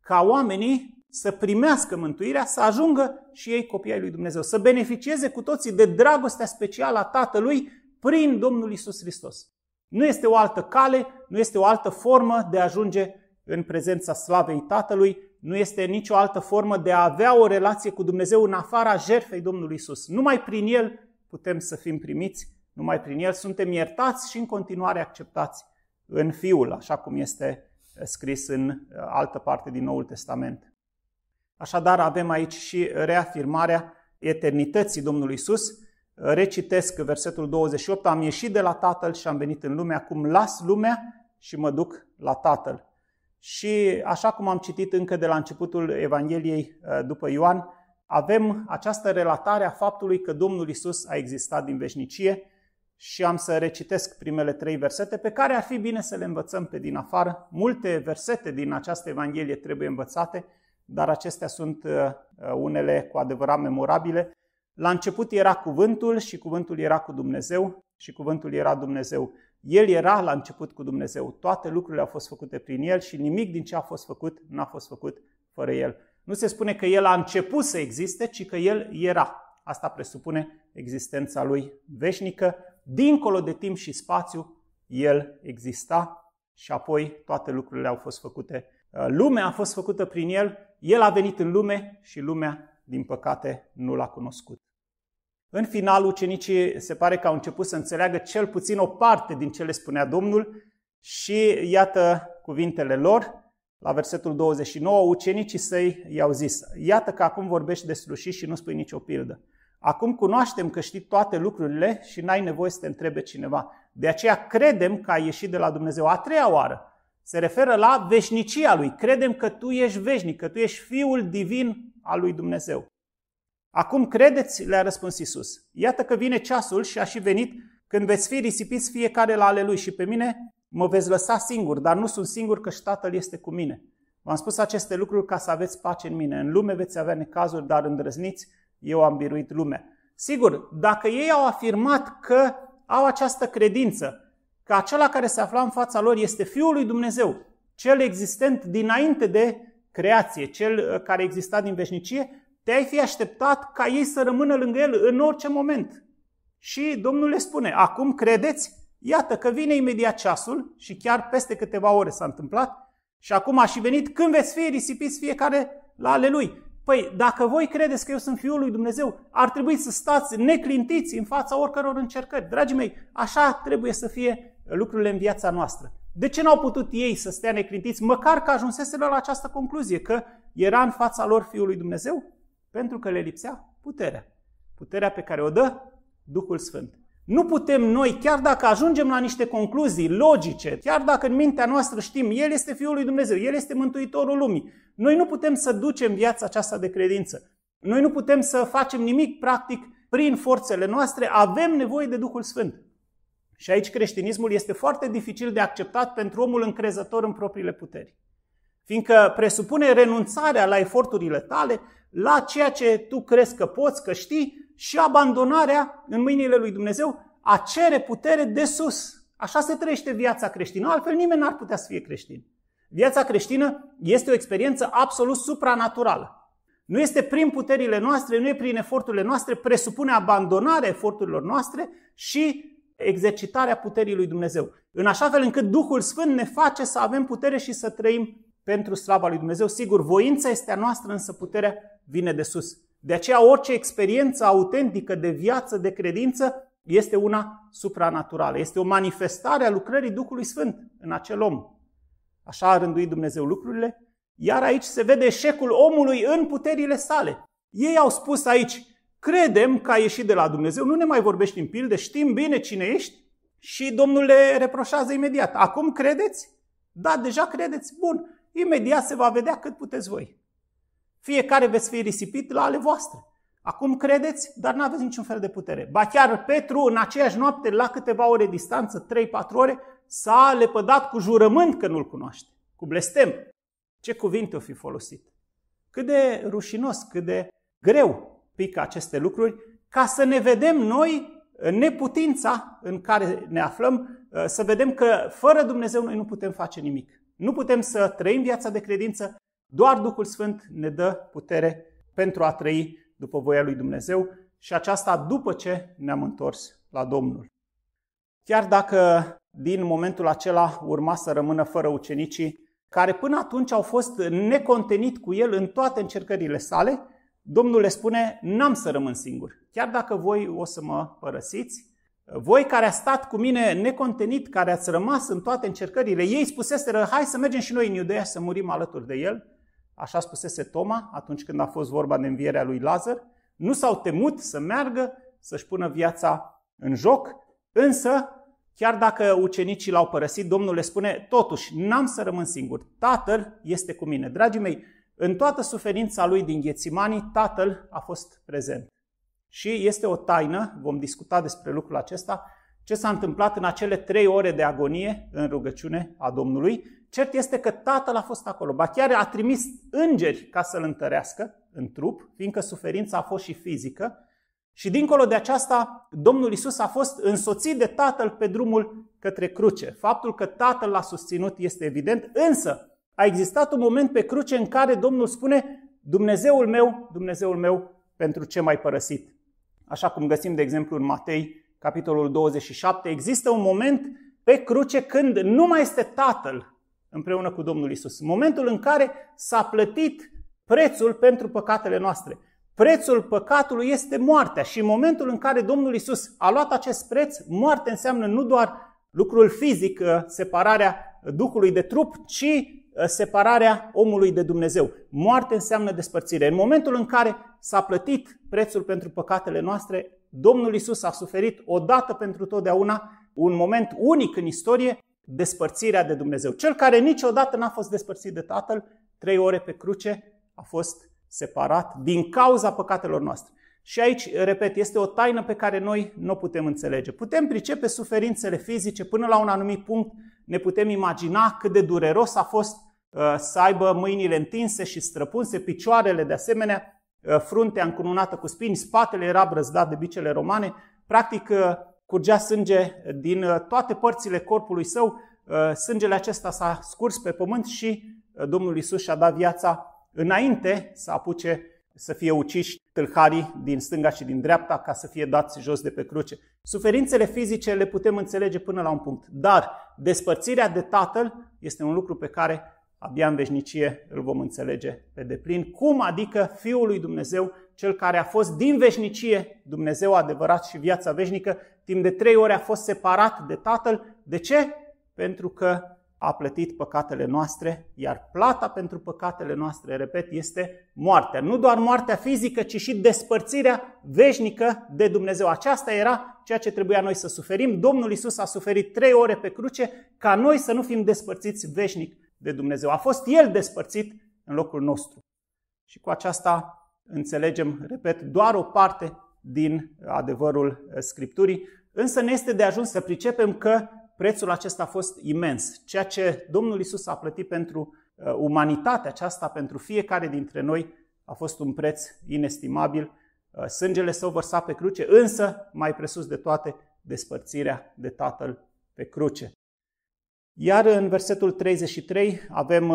ca oamenii să primească mântuirea, să ajungă și ei copii ai Lui Dumnezeu, să beneficieze cu toții de dragostea specială a Tatălui prin Domnul Isus Hristos. Nu este o altă cale, nu este o altă formă de a ajunge în prezența slavei Tatălui, nu este nicio altă formă de a avea o relație cu Dumnezeu în afara jertfei Domnului Isus. Numai prin El putem să fim primiți, numai prin El suntem iertați și în continuare acceptați în Fiul, așa cum este scris în uh, altă parte din Noul Testament. Așadar, avem aici și reafirmarea eternității Domnului Isus, recitesc versetul 28, am ieșit de la Tatăl și am venit în lume, acum las lumea și mă duc la Tatăl. Și așa cum am citit încă de la începutul Evangheliei uh, după Ioan, avem această relatare a faptului că Domnul Isus a existat din veșnicie și am să recitesc primele trei versete pe care ar fi bine să le învățăm pe din afară. Multe versete din această Evanghelie trebuie învățate, dar acestea sunt uh, unele cu adevărat memorabile la început era cuvântul și cuvântul era cu Dumnezeu și cuvântul era Dumnezeu. El era la început cu Dumnezeu. Toate lucrurile au fost făcute prin El și nimic din ce a fost făcut n-a fost făcut fără El. Nu se spune că El a început să existe, ci că El era. Asta presupune existența Lui veșnică. Dincolo de timp și spațiu, El exista și apoi toate lucrurile au fost făcute. Lumea a fost făcută prin El, El a venit în lume și lumea, din păcate, nu l-a cunoscut. În final, ucenicii se pare că au început să înțeleagă cel puțin o parte din ce le spunea Domnul și iată cuvintele lor. La versetul 29, ucenicii săi i-au zis, iată că acum vorbești de slușit și nu spui nicio pildă. Acum cunoaștem că știi toate lucrurile și n-ai nevoie să te întrebe cineva. De aceea credem că ai ieșit de la Dumnezeu a treia oară. Se referă la veșnicia lui. Credem că tu ești veșnic, că tu ești fiul divin al lui Dumnezeu. Acum credeți? Le-a răspuns Isus. Iată că vine ceasul și a și venit când veți fi risipiți fiecare la ale lui și pe mine mă veți lăsa singur, dar nu sunt singur că și Tatăl este cu mine. V-am spus aceste lucruri ca să aveți pace în mine. În lume veți avea necazuri, dar îndrăzniți, eu am biruit lumea. Sigur, dacă ei au afirmat că au această credință, că acela care se afla în fața lor este Fiul lui Dumnezeu, cel existent dinainte de creație, cel uh, care exista din veșnicie, te-ai fi așteptat ca ei să rămână lângă el în orice moment. Și Domnul le spune, acum credeți? Iată că vine imediat ceasul și chiar peste câteva ore s-a întâmplat și acum a și venit când veți fi risipiți fiecare la ale lui. Păi, dacă voi credeți că eu sunt Fiul lui Dumnezeu, ar trebui să stați neclintiți în fața oricăror încercări. Dragii mei, așa trebuie să fie lucrurile în viața noastră. De ce n-au putut ei să stea neclintiți, măcar că ajunseseră la această concluzie, că era în fața lor Fiul lui Dumnezeu? Pentru că le lipsea puterea. Puterea pe care o dă Duhul Sfânt. Nu putem noi, chiar dacă ajungem la niște concluzii logice, chiar dacă în mintea noastră știm, El este Fiul lui Dumnezeu, El este Mântuitorul lumii, noi nu putem să ducem viața aceasta de credință. Noi nu putem să facem nimic, practic, prin forțele noastre, avem nevoie de Duhul Sfânt. Și aici creștinismul este foarte dificil de acceptat pentru omul încrezător în propriile puteri. Fiindcă presupune renunțarea la eforturile tale, la ceea ce tu crezi că poți, că știi, și abandonarea în mâinile lui Dumnezeu a cere putere de sus. Așa se trăiește viața creștină, altfel nimeni n-ar putea să fie creștin. Viața creștină este o experiență absolut supranaturală. Nu este prin puterile noastre, nu e prin eforturile noastre, presupune abandonarea eforturilor noastre și exercitarea puterii lui Dumnezeu. În așa fel încât Duhul Sfânt ne face să avem putere și să trăim pentru slava lui Dumnezeu. Sigur, voința este a noastră, însă puterea vine de sus. De aceea orice experiență autentică de viață, de credință, este una supranaturală. Este o manifestare a lucrării Duhului Sfânt în acel om. Așa a rânduit Dumnezeu lucrurile. Iar aici se vede eșecul omului în puterile sale. Ei au spus aici, credem că ai ieșit de la Dumnezeu, nu ne mai vorbești în pilde, știm bine cine ești și Domnul le reproșează imediat. Acum credeți? Da, deja credeți? Bun. Imediat se va vedea cât puteți voi. Fiecare veți fi risipit la ale voastre. Acum credeți, dar nu aveți niciun fel de putere. Ba chiar Petru, în aceeași noapte, la câteva ore distanță, 3-4 ore, s-a lepădat cu jurământ că nu-l cunoaște, cu blestem. Ce cuvinte o fi folosit? Cât de rușinos, cât de greu pică aceste lucruri, ca să ne vedem noi neputința în care ne aflăm, să vedem că fără Dumnezeu noi nu putem face nimic. Nu putem să trăim viața de credință, doar Duhul Sfânt ne dă putere pentru a trăi după voia lui Dumnezeu și aceasta după ce ne-am întors la Domnul. Chiar dacă din momentul acela urma să rămână fără ucenicii, care până atunci au fost necontenit cu el în toate încercările sale, Domnul le spune, n-am să rămân singur. Chiar dacă voi o să mă părăsiți, voi care a stat cu mine necontenit, care ați rămas în toate încercările, ei spuseseră, hai să mergem și noi în Iudeia să murim alături de el, așa spusese Toma atunci când a fost vorba de învierea lui Lazar, nu s-au temut să meargă, să-și pună viața în joc, însă, chiar dacă ucenicii l-au părăsit, Domnul le spune, totuși, n-am să rămân singur, Tatăl este cu mine. Dragii mei, în toată suferința lui din Ghețimanii, Tatăl a fost prezent. Și este o taină, vom discuta despre lucrul acesta, ce s-a întâmplat în acele trei ore de agonie în rugăciune a Domnului Cert este că tatăl a fost acolo. Ba chiar a trimis îngeri ca să-l întărească în trup, fiindcă suferința a fost și fizică. Și dincolo de aceasta, Domnul Isus a fost însoțit de tatăl pe drumul către cruce. Faptul că tatăl l-a susținut este evident, însă a existat un moment pe cruce în care Domnul spune Dumnezeul meu, Dumnezeul meu, pentru ce m-ai părăsit? Așa cum găsim, de exemplu, în Matei, capitolul 27, există un moment pe cruce când nu mai este tatăl împreună cu Domnul Isus. Momentul în care s-a plătit prețul pentru păcatele noastre. Prețul păcatului este moartea și în momentul în care Domnul Isus a luat acest preț, moarte înseamnă nu doar lucrul fizic, uh, separarea Duhului de trup, ci uh, separarea omului de Dumnezeu. Moarte înseamnă despărțire. În momentul în care s-a plătit prețul pentru păcatele noastre, Domnul Isus a suferit odată pentru totdeauna un moment unic în istorie despărțirea de Dumnezeu. Cel care niciodată n-a fost despărțit de Tatăl, trei ore pe cruce, a fost separat din cauza păcatelor noastre. Și aici, repet, este o taină pe care noi nu o putem înțelege. Putem pricepe suferințele fizice până la un anumit punct, ne putem imagina cât de dureros a fost uh, să aibă mâinile întinse și străpunse, picioarele de asemenea, uh, fruntea încununată cu spini, spatele era brăzdat de bicele romane. Practic, uh, curgea sânge din uh, toate părțile corpului său, uh, sângele acesta s-a scurs pe pământ și uh, Domnul Isus și-a dat viața înainte să apuce să fie uciși tâlharii din stânga și din dreapta ca să fie dați jos de pe cruce. Suferințele fizice le putem înțelege până la un punct, dar despărțirea de Tatăl este un lucru pe care abia în veșnicie îl vom înțelege pe deplin. Cum adică Fiul lui Dumnezeu, cel care a fost din veșnicie Dumnezeu adevărat și viața veșnică, timp de trei ore a fost separat de Tatăl. De ce? Pentru că a plătit păcatele noastre, iar plata pentru păcatele noastre, repet, este moartea. Nu doar moartea fizică, ci și despărțirea veșnică de Dumnezeu. Aceasta era ceea ce trebuia noi să suferim. Domnul Isus a suferit trei ore pe cruce ca noi să nu fim despărțiți veșnic de Dumnezeu. A fost El despărțit în locul nostru. Și cu aceasta înțelegem, repet, doar o parte din adevărul uh, Scripturii, însă ne este de ajuns să pricepem că prețul acesta a fost imens. Ceea ce Domnul Isus a plătit pentru uh, umanitatea aceasta, pentru fiecare dintre noi, a fost un preț inestimabil. Uh, sângele său vărsat pe cruce, însă, mai presus de toate, despărțirea de Tatăl pe cruce. Iar în versetul 33 avem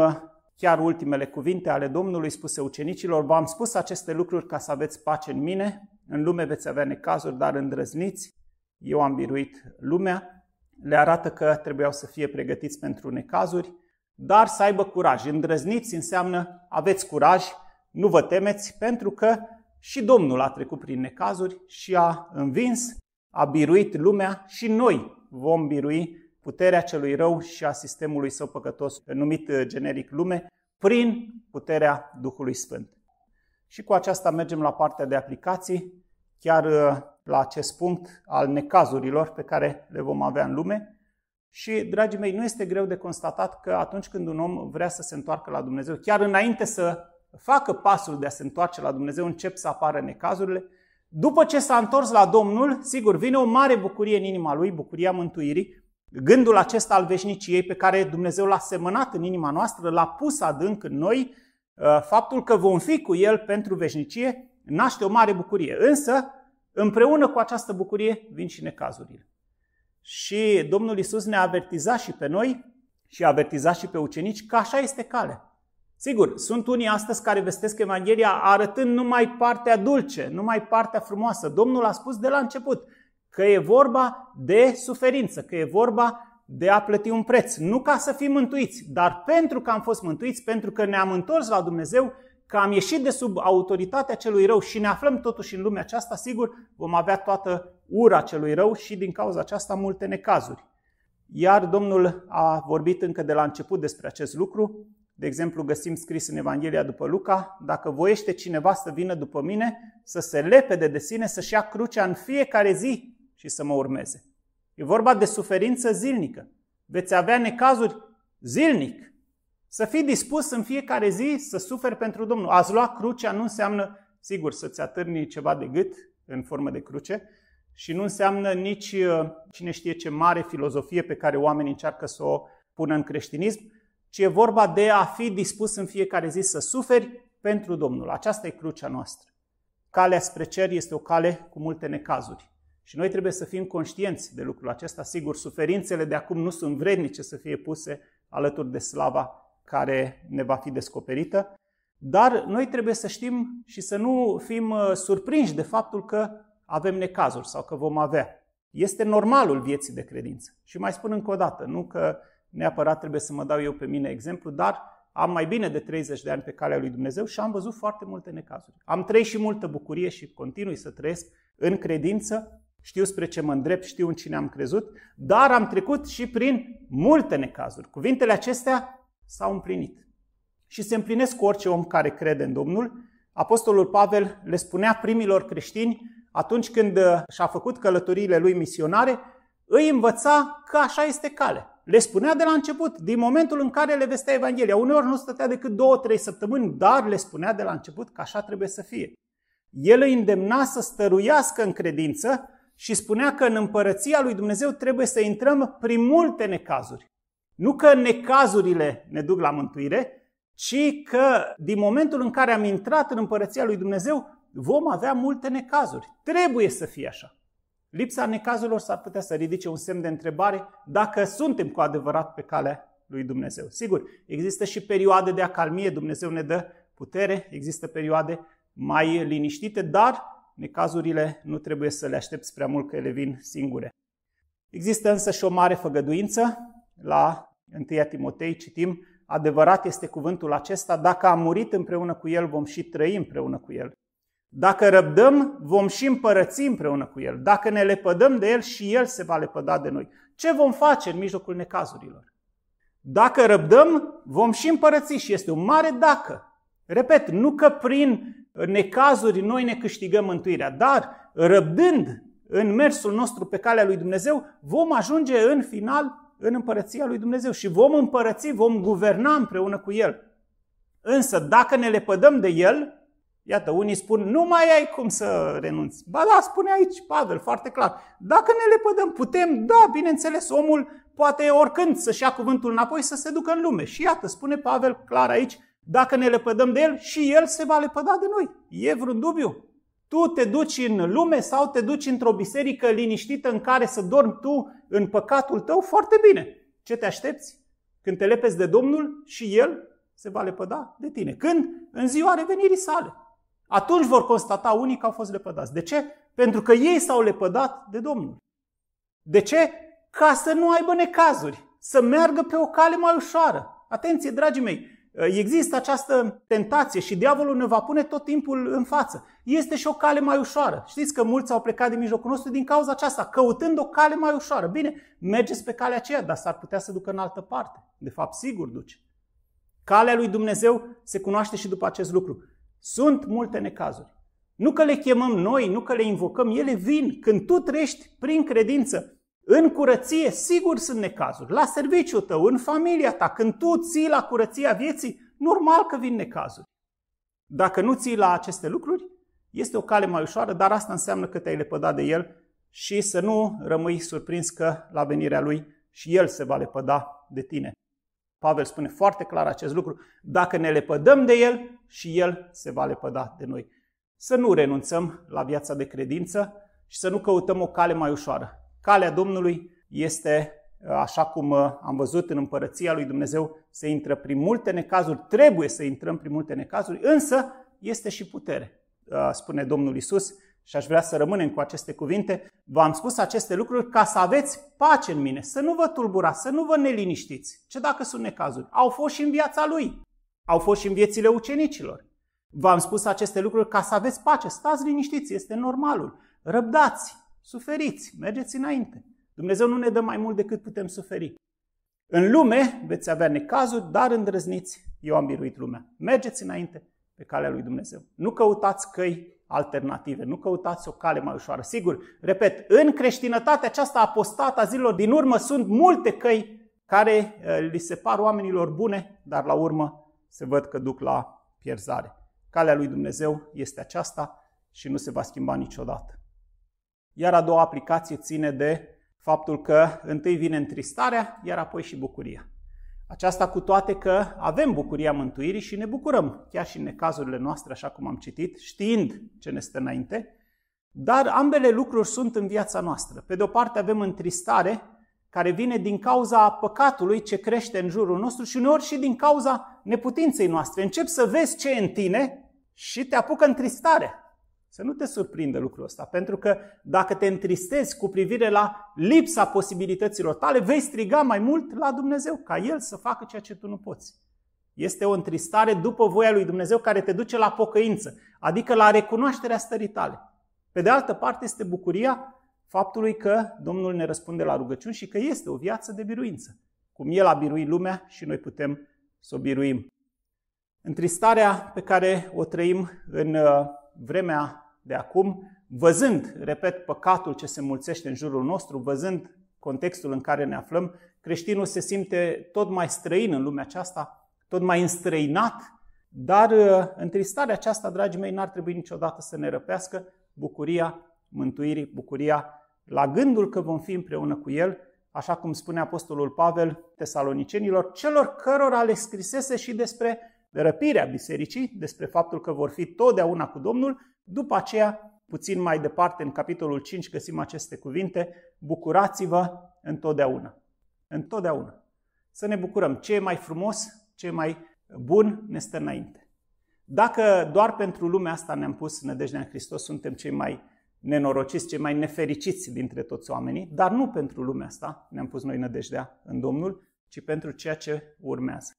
chiar ultimele cuvinte ale Domnului spuse ucenicilor, v-am spus aceste lucruri ca să aveți pace în mine, în lume veți avea necazuri, dar îndrăzniți, eu am biruit lumea. Le arată că trebuiau să fie pregătiți pentru necazuri, dar să aibă curaj. Îndrăzniți înseamnă aveți curaj, nu vă temeți, pentru că și Domnul a trecut prin necazuri și a învins, a biruit lumea și noi vom birui puterea celui rău și a sistemului său păcătos, numit uh, generic lume, prin puterea Duhului Sfânt. Și cu aceasta mergem la partea de aplicații chiar uh, la acest punct al necazurilor pe care le vom avea în lume. Și, dragii mei, nu este greu de constatat că atunci când un om vrea să se întoarcă la Dumnezeu, chiar înainte să facă pasul de a se întoarce la Dumnezeu, încep să apară necazurile. După ce s-a întors la Domnul, sigur, vine o mare bucurie în inima lui, bucuria mântuirii, gândul acesta al veșniciei pe care Dumnezeu l-a semănat în inima noastră, l-a pus adânc în noi, uh, faptul că vom fi cu El pentru veșnicie naște o mare bucurie. Însă, împreună cu această bucurie vin și necazurile. Și Domnul Isus ne-a avertizat și pe noi și a avertizat și pe ucenici că așa este calea. Sigur, sunt unii astăzi care vestesc Evanghelia arătând numai partea dulce, numai partea frumoasă. Domnul a spus de la început că e vorba de suferință, că e vorba de a plăti un preț. Nu ca să fim mântuiți, dar pentru că am fost mântuiți, pentru că ne-am întors la Dumnezeu, că am ieșit de sub autoritatea celui rău și ne aflăm totuși în lumea aceasta, sigur, vom avea toată ura celui rău și din cauza aceasta multe necazuri. Iar Domnul a vorbit încă de la început despre acest lucru. De exemplu, găsim scris în Evanghelia după Luca, dacă voiește cineva să vină după mine, să se lepede de sine, să-și ia crucea în fiecare zi și să mă urmeze. E vorba de suferință zilnică. Veți avea necazuri zilnic. Să fii dispus în fiecare zi să suferi pentru Domnul. Ați lua crucea nu înseamnă, sigur, să-ți atârni ceva de gât în formă de cruce și nu înseamnă nici uh, cine știe ce mare filozofie pe care oamenii încearcă să o pună în creștinism, ci e vorba de a fi dispus în fiecare zi să suferi pentru Domnul. Aceasta e crucea noastră. Calea spre cer este o cale cu multe necazuri. Și noi trebuie să fim conștienți de lucrul acesta. Sigur, suferințele de acum nu sunt vrednice să fie puse alături de slava care ne va fi descoperită, dar noi trebuie să știm și să nu fim uh, surprinși de faptul că avem necazuri sau că vom avea. Este normalul vieții de credință. Și mai spun încă o dată, nu că neapărat trebuie să mă dau eu pe mine exemplu, dar am mai bine de 30 de ani pe calea lui Dumnezeu și am văzut foarte multe necazuri. Am trăit și multă bucurie și continui să trăiesc în credință, știu spre ce mă îndrept, știu în cine am crezut, dar am trecut și prin multe necazuri. Cuvintele acestea s-au împlinit. Și se împlinesc cu orice om care crede în Domnul. Apostolul Pavel le spunea primilor creștini, atunci când uh, și-a făcut călătoriile lui misionare, îi învăța că așa este cale. Le spunea de la început, din momentul în care le vestea Evanghelia. Uneori nu stătea decât două, trei săptămâni, dar le spunea de la început că așa trebuie să fie. El îi îndemna să stăruiască în credință și spunea că în împărăția lui Dumnezeu trebuie să intrăm prin multe necazuri, nu că necazurile ne duc la mântuire, ci că din momentul în care am intrat în împărăția lui Dumnezeu, vom avea multe necazuri. Trebuie să fie așa. Lipsa necazurilor s-ar putea să ridice un semn de întrebare dacă suntem cu adevărat pe calea lui Dumnezeu. Sigur, există și perioade de acalmie, Dumnezeu ne dă putere, există perioade mai liniștite, dar necazurile nu trebuie să le aștepți prea mult că ele vin singure. Există însă și o mare făgăduință la 1 Timotei citim, adevărat este cuvântul acesta, dacă am murit împreună cu El, vom și trăi împreună cu El. Dacă răbdăm, vom și împărăți împreună cu El. Dacă ne lepădăm de El, și El se va lepăda de noi. Ce vom face în mijlocul necazurilor? Dacă răbdăm, vom și împărăți și este un mare dacă. Repet, nu că prin necazuri noi ne câștigăm mântuirea, dar răbdând în mersul nostru pe calea lui Dumnezeu, vom ajunge în final în împărăția lui Dumnezeu și vom împărăți, vom guverna împreună cu El. Însă dacă ne lepădăm de El, Iată, unii spun, nu mai ai cum să renunți. Ba da, spune aici Pavel foarte clar. Dacă ne lepădăm, putem, da, bineînțeles, omul poate oricând să-și ia cuvântul înapoi să se ducă în lume. Și iată, spune Pavel clar aici, dacă ne lepădăm de el, și el se va lepăda de noi. E vreun dubiu? Tu te duci în lume sau te duci într-o biserică liniștită în care să dormi tu în păcatul tău foarte bine. Ce te aștepți? Când te lepezi de Domnul și El se va lepăda de tine. Când? În ziua revenirii sale. Atunci vor constata unii că au fost lepădați. De ce? Pentru că ei s-au lepădat de Domnul. De ce? Ca să nu aibă necazuri, să meargă pe o cale mai ușoară. Atenție, dragii mei, Uh, există această tentație și diavolul ne va pune tot timpul în față. Este și o cale mai ușoară. Știți că mulți au plecat din mijlocul nostru din cauza aceasta, căutând o cale mai ușoară. Bine, mergeți pe calea aceea, dar s-ar putea să ducă în altă parte. De fapt, sigur duce. Calea lui Dumnezeu se cunoaște și după acest lucru. Sunt multe necazuri. Nu că le chemăm noi, nu că le invocăm, ele vin când tu trăiești prin credință în curăție, sigur, sunt necazuri. La serviciul tău, în familia ta, când tu ții la curăția vieții, normal că vin necazuri. Dacă nu ții la aceste lucruri, este o cale mai ușoară, dar asta înseamnă că te-ai lepădat de el și să nu rămâi surprins că la venirea lui și el se va lepăda de tine. Pavel spune foarte clar acest lucru. Dacă ne lepădăm de el, și el se va lepăda de noi. Să nu renunțăm la viața de credință și să nu căutăm o cale mai ușoară. Calea Domnului este, uh, așa cum uh, am văzut în împărăția lui Dumnezeu, se intră prin multe necazuri, trebuie să intrăm prin multe necazuri, însă este și putere, uh, spune Domnul Isus, și aș vrea să rămânem cu aceste cuvinte. V-am spus aceste lucruri ca să aveți pace în mine, să nu vă tulburați, să nu vă neliniștiți. Ce dacă sunt necazuri? Au fost și în viața lui, au fost și în viețile ucenicilor. V-am spus aceste lucruri ca să aveți pace. Stați liniștiți, este normalul. Răbdați, Suferiți, mergeți înainte. Dumnezeu nu ne dă mai mult decât putem suferi. În lume veți avea necazuri, dar îndrăzniți, eu am biruit lumea. Mergeți înainte pe calea lui Dumnezeu. Nu căutați căi alternative, nu căutați o cale mai ușoară. Sigur, repet, în creștinătatea aceasta apostată a zilor din urmă sunt multe căi care eh, li se par oamenilor bune, dar la urmă se văd că duc la pierzare. Calea lui Dumnezeu este aceasta și nu se va schimba niciodată. Iar a doua aplicație ține de faptul că întâi vine întristarea, iar apoi și bucuria. Aceasta cu toate că avem bucuria mântuirii și ne bucurăm, chiar și în necazurile noastre, așa cum am citit, știind ce ne stă înainte, dar ambele lucruri sunt în viața noastră. Pe de o parte avem întristare, care vine din cauza păcatului ce crește în jurul nostru și uneori și din cauza neputinței noastre. Încep să vezi ce e în tine și te apucă întristarea. Să nu te surprindă lucrul ăsta, pentru că dacă te întristezi cu privire la lipsa posibilităților tale, vei striga mai mult la Dumnezeu, ca El să facă ceea ce tu nu poți. Este o întristare după voia lui Dumnezeu care te duce la pocăință, adică la recunoașterea stării tale. Pe de altă parte este bucuria faptului că Domnul ne răspunde la rugăciuni și că este o viață de biruință. Cum El a biruit lumea și noi putem să o biruim. Întristarea pe care o trăim în uh, vremea de acum, văzând, repet, păcatul ce se mulțește în jurul nostru, văzând contextul în care ne aflăm, creștinul se simte tot mai străin în lumea aceasta, tot mai înstrăinat, dar uh, întristarea aceasta, dragii mei, n-ar trebui niciodată să ne răpească bucuria mântuirii, bucuria la gândul că vom fi împreună cu El, așa cum spune Apostolul Pavel tesalonicenilor, celor cărora le scrisese și despre răpirea bisericii, despre faptul că vor fi totdeauna cu Domnul după aceea, puțin mai departe, în capitolul 5, găsim aceste cuvinte, bucurați-vă întotdeauna. Întotdeauna. Să ne bucurăm. Ce e mai frumos, ce e mai bun, ne stă înainte. Dacă doar pentru lumea asta ne-am pus nădejdea în Hristos, suntem cei mai nenorociți, cei mai nefericiți dintre toți oamenii, dar nu pentru lumea asta ne-am pus noi nădejdea în Domnul, ci pentru ceea ce urmează.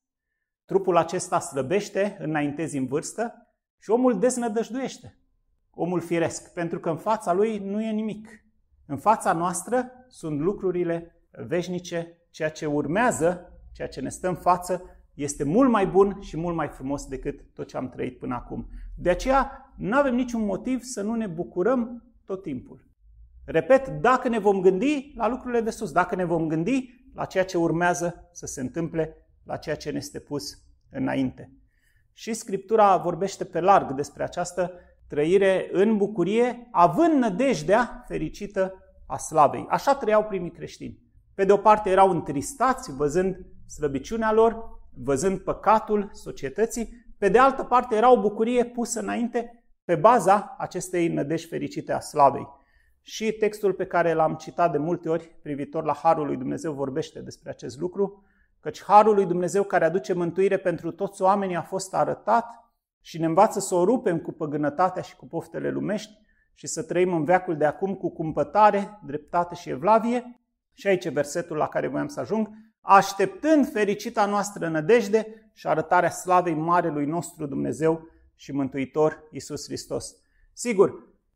Trupul acesta slăbește, înaintezi în vârstă și omul deznădăjduiește omul firesc, pentru că în fața lui nu e nimic. În fața noastră sunt lucrurile veșnice, ceea ce urmează, ceea ce ne stă în față, este mult mai bun și mult mai frumos decât tot ce am trăit până acum. De aceea, nu avem niciun motiv să nu ne bucurăm tot timpul. Repet, dacă ne vom gândi la lucrurile de sus, dacă ne vom gândi la ceea ce urmează să se întâmple, la ceea ce ne este pus înainte. Și Scriptura vorbește pe larg despre această trăire în bucurie, având nădejdea fericită a slavei. Așa trăiau primii creștini. Pe de o parte erau întristați văzând slăbiciunea lor, văzând păcatul societății, pe de altă parte era o bucurie pusă înainte pe baza acestei nădejdi fericite a slavei. Și textul pe care l-am citat de multe ori privitor la Harul lui Dumnezeu vorbește despre acest lucru, căci Harul lui Dumnezeu care aduce mântuire pentru toți oamenii a fost arătat și ne învață să o rupem cu păgânătatea și cu poftele lumești și să trăim în veacul de acum cu cumpătare, dreptate și evlavie. Și aici e versetul la care voiam să ajung. Așteptând fericita noastră nădejde și arătarea slavei Marelui nostru Dumnezeu și Mântuitor Isus Hristos. Sigur,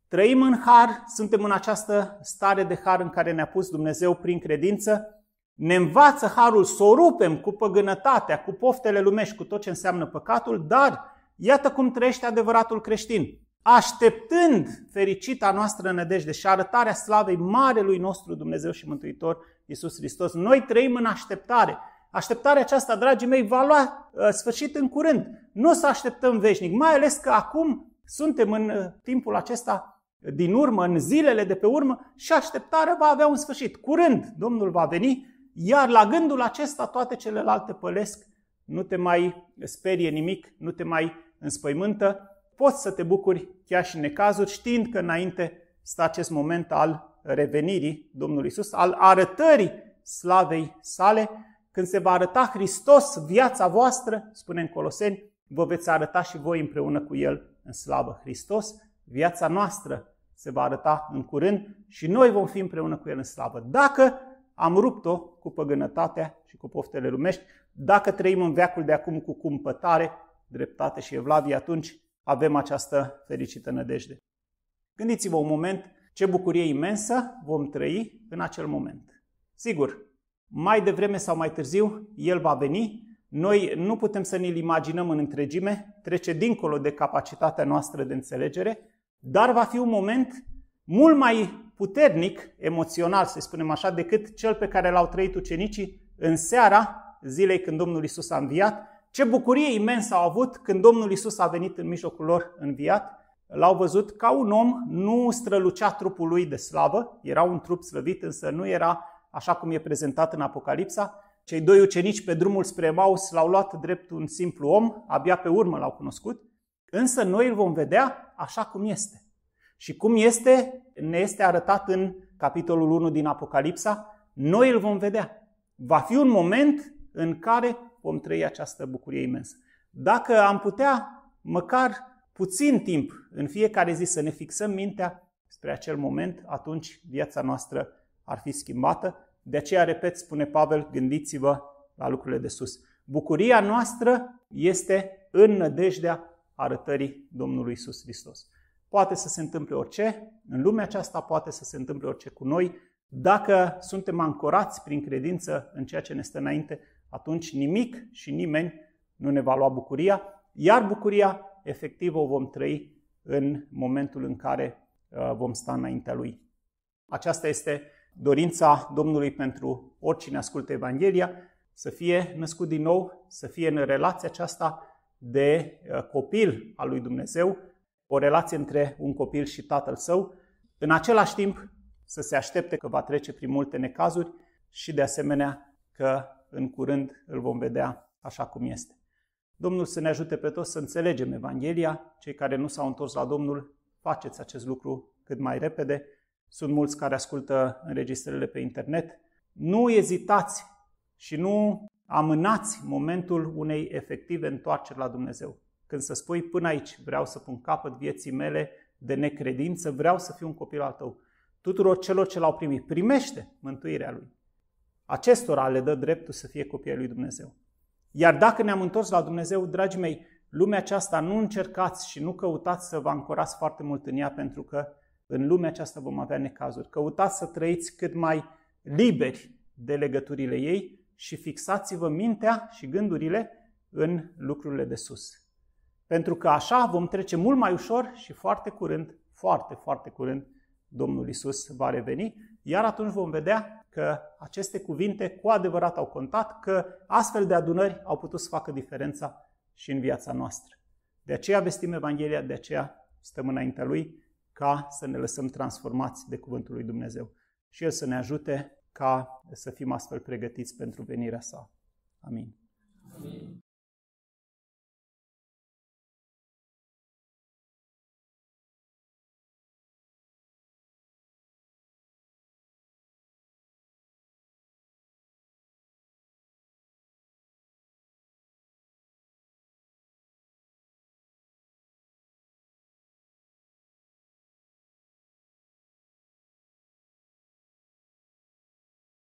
trăim în har, suntem în această stare de har în care ne-a pus Dumnezeu prin credință, ne învață harul să o rupem cu păgânătatea, cu poftele lumești, cu tot ce înseamnă păcatul, dar Iată cum trăiește adevăratul creștin. Așteptând fericita noastră nădejde și arătarea slavei marelui nostru Dumnezeu și Mântuitor Iisus Hristos. Noi trăim în așteptare. Așteptarea aceasta, dragii mei, va lua uh, sfârșit în curând. Nu o să așteptăm veșnic, mai ales că acum suntem în uh, timpul acesta uh, din urmă, în zilele de pe urmă și așteptarea va avea un sfârșit. Curând Domnul va veni, iar la gândul acesta toate celelalte pălesc, nu te mai sperie nimic, nu te mai înspăimântă, poți să te bucuri chiar și în necazuri, știind că înainte stă acest moment al revenirii Domnului Isus, al arătării slavei sale, când se va arăta Hristos viața voastră, spune în Coloseni, vă veți arăta și voi împreună cu El în slavă. Hristos, viața noastră se va arăta în curând și noi vom fi împreună cu El în slavă. Dacă am rupt-o cu păgânătatea și cu poftele lumești, dacă trăim în veacul de acum cu cumpătare dreptate și evlavie, atunci avem această fericită nădejde. Gândiți-vă un moment ce bucurie imensă vom trăi în acel moment. Sigur, mai devreme sau mai târziu, El va veni. Noi nu putem să ne-l imaginăm în întregime, trece dincolo de capacitatea noastră de înțelegere, dar va fi un moment mult mai puternic, emoțional, să spunem așa, decât cel pe care l-au trăit ucenicii în seara zilei când Domnul Isus a înviat ce bucurie imensă au avut când Domnul Isus a venit în mijlocul lor înviat. L-au văzut ca un om, nu strălucea trupul lui de slavă, era un trup slăvit, însă nu era așa cum e prezentat în Apocalipsa. Cei doi ucenici pe drumul spre Maus l-au luat drept un simplu om, abia pe urmă l-au cunoscut, însă noi îl vom vedea așa cum este. Și cum este, ne este arătat în capitolul 1 din Apocalipsa, noi îl vom vedea. Va fi un moment în care vom trăi această bucurie imensă. Dacă am putea măcar puțin timp în fiecare zi să ne fixăm mintea spre acel moment, atunci viața noastră ar fi schimbată. De aceea, repet, spune Pavel, gândiți-vă la lucrurile de sus. Bucuria noastră este în nădejdea arătării Domnului Isus Hristos. Poate să se întâmple orice, în lumea aceasta poate să se întâmple orice cu noi, dacă suntem ancorați prin credință în ceea ce ne stă înainte, atunci nimic și nimeni nu ne va lua bucuria, iar bucuria efectiv o vom trăi în momentul în care uh, vom sta înaintea Lui. Aceasta este dorința Domnului pentru oricine ascultă Evanghelia, să fie născut din nou, să fie în relația aceasta de uh, copil al lui Dumnezeu, o relație între un copil și tatăl său, în același timp să se aștepte că va trece prin multe necazuri și de asemenea că în curând îl vom vedea așa cum este. Domnul să ne ajute pe toți să înțelegem Evanghelia. Cei care nu s-au întors la Domnul, faceți acest lucru cât mai repede. Sunt mulți care ascultă înregistrările pe internet. Nu ezitați și nu amânați momentul unei efective întoarceri la Dumnezeu. Când să spui până aici vreau să pun capăt vieții mele de necredință, vreau să fiu un copil al tău. Tuturor celor ce l-au primit, primește mântuirea lui. Acestora le dă dreptul să fie copii ai lui Dumnezeu. Iar dacă ne-am întors la Dumnezeu, dragii mei, lumea aceasta nu încercați și nu căutați să vă ancorați foarte mult în ea, pentru că în lumea aceasta vom avea necazuri. Căutați să trăiți cât mai liberi de legăturile ei și fixați-vă mintea și gândurile în lucrurile de sus. Pentru că așa vom trece mult mai ușor și foarte curând, foarte, foarte curând, Domnul Isus va reveni, iar atunci vom vedea că aceste cuvinte cu adevărat au contat, că astfel de adunări au putut să facă diferența și în viața noastră. De aceea vestim Evanghelia, de aceea stăm înaintea Lui ca să ne lăsăm transformați de Cuvântul Lui Dumnezeu și El să ne ajute ca să fim astfel pregătiți pentru venirea Sa. Amin. Amin.